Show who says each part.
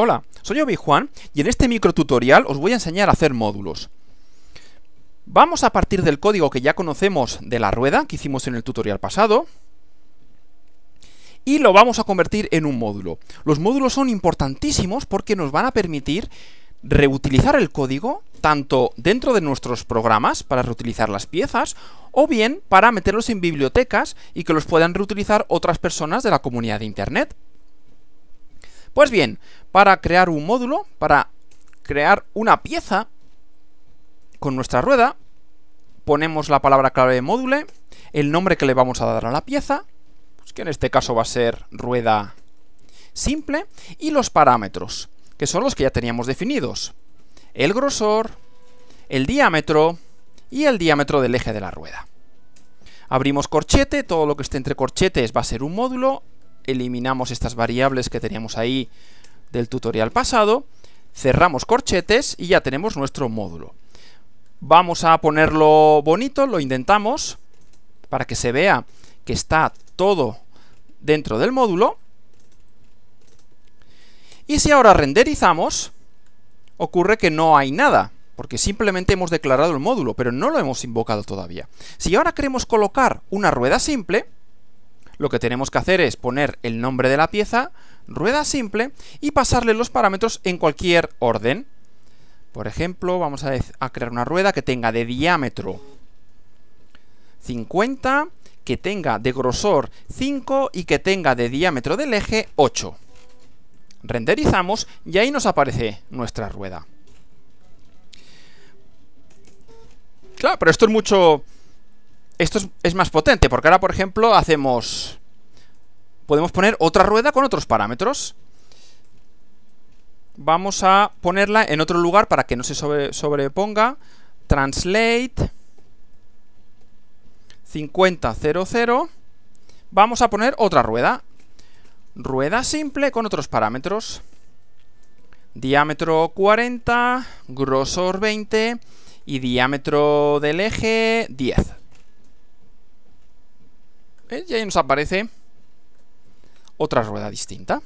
Speaker 1: Hola, soy Obi Juan y en este micro tutorial os voy a enseñar a hacer módulos. Vamos a partir del código que ya conocemos de la rueda que hicimos en el tutorial pasado y lo vamos a convertir en un módulo. Los módulos son importantísimos porque nos van a permitir reutilizar el código tanto dentro de nuestros programas para reutilizar las piezas o bien para meterlos en bibliotecas y que los puedan reutilizar otras personas de la comunidad de Internet. Pues bien, para crear un módulo, para crear una pieza con nuestra rueda, ponemos la palabra clave de módulo, el nombre que le vamos a dar a la pieza, pues que en este caso va a ser rueda simple, y los parámetros, que son los que ya teníamos definidos. El grosor, el diámetro y el diámetro del eje de la rueda. Abrimos corchete, todo lo que esté entre corchetes va a ser un módulo, eliminamos estas variables que teníamos ahí del tutorial pasado, cerramos corchetes y ya tenemos nuestro módulo. Vamos a ponerlo bonito, lo intentamos, para que se vea que está todo dentro del módulo. Y si ahora renderizamos, ocurre que no hay nada, porque simplemente hemos declarado el módulo, pero no lo hemos invocado todavía. Si ahora queremos colocar una rueda simple, lo que tenemos que hacer es poner el nombre de la pieza, rueda simple y pasarle los parámetros en cualquier orden. Por ejemplo, vamos a, crear una rueda que tenga de diámetro 50, que tenga de grosor 5 y que tenga de diámetro del eje 8. Renderizamos y ahí nos aparece nuestra rueda. Claro, pero esto es mucho esto es, más potente, porque ahora, por ejemplo, hacemos... Podemos poner otra rueda con otros parámetros vamos a ponerla en otro lugar para que no se sobreponga. Translate 5000. Vamos a poner otra rueda. Rueda simple con otros parámetros. Diámetro 40, grosor 20 y diámetro del eje 10. Eh, y ahí nos aparece otra rueda distinta.